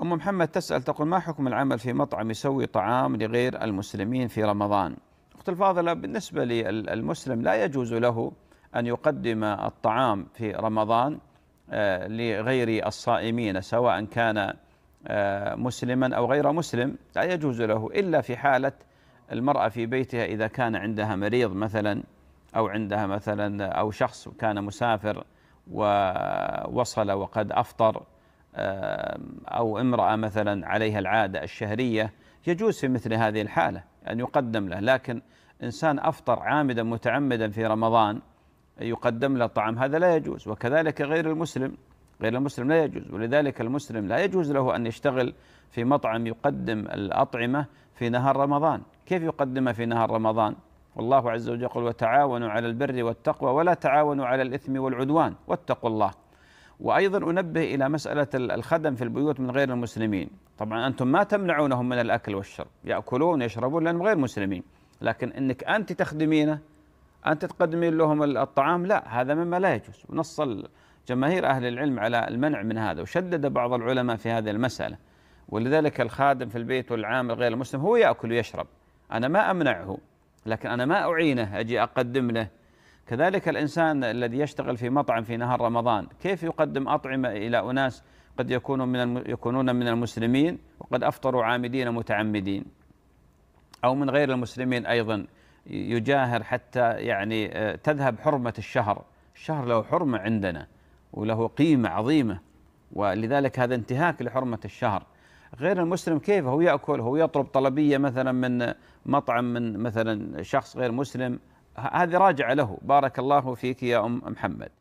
أم محمد تسأل تقول ما حكم العمل في مطعم يسوي طعام لغير المسلمين في رمضان أخت الفاضلة بالنسبة للمسلم لا يجوز له أن يقدم الطعام في رمضان آه، لغير الصائمين سواء كان آه، مسلما أو غير مسلم لا يجوز له إلا في حالة المرأة في بيتها إذا كان عندها مريض مثلا أو عندها مثلا أو شخص كان مسافر ووصل وقد أفطر أو امرأة مثلا عليها العادة الشهرية يجوز في مثل هذه الحالة أن يقدم له لكن إنسان أفطر عامدا متعمدا في رمضان يقدم له طعام هذا لا يجوز وكذلك غير المسلم غير المسلم لا يجوز ولذلك المسلم لا يجوز له أن يشتغل في مطعم يقدم الأطعمة في نهار رمضان كيف يقدمها في نهار رمضان والله عز وجل يقول وتعاونوا على البر والتقوى ولا تعاونوا على الإثم والعدوان واتقوا الله وأيضا أنبه إلى مسألة الخدم في البيوت من غير المسلمين طبعا أنتم ما تمنعونهم من الأكل والشرب يأكلون يشربون لأنهم غير مسلمين لكن أنك أنت تخدمينه أنت تقدمين لهم الطعام لا هذا مما لا يجوز ونص جماهير أهل العلم على المنع من هذا وشدد بعض العلماء في هذه المسألة ولذلك الخادم في البيت والعامل غير المسلم هو يأكل ويشرب أنا ما أمنعه لكن أنا ما أعينه أجي أقدم له كذلك الإنسان الذي يشتغل في مطعم في نهار رمضان كيف يقدم أطعمة إلى أناس قد يكونوا من يكونون من المسلمين وقد أفطروا عامدين متعمدين أو من غير المسلمين أيضا يجاهر حتى يعني آه، تذهب حرمة الشهر الشهر له حرمة عندنا وله قيمة عظيمة ولذلك هذا انتهاك لحرمة الشهر غير المسلم كيف هو يأكل هو يطلب طلبية مثلا من مطعم من مثلا شخص غير مسلم هذه راجعه له بارك الله فيك يا أم محمد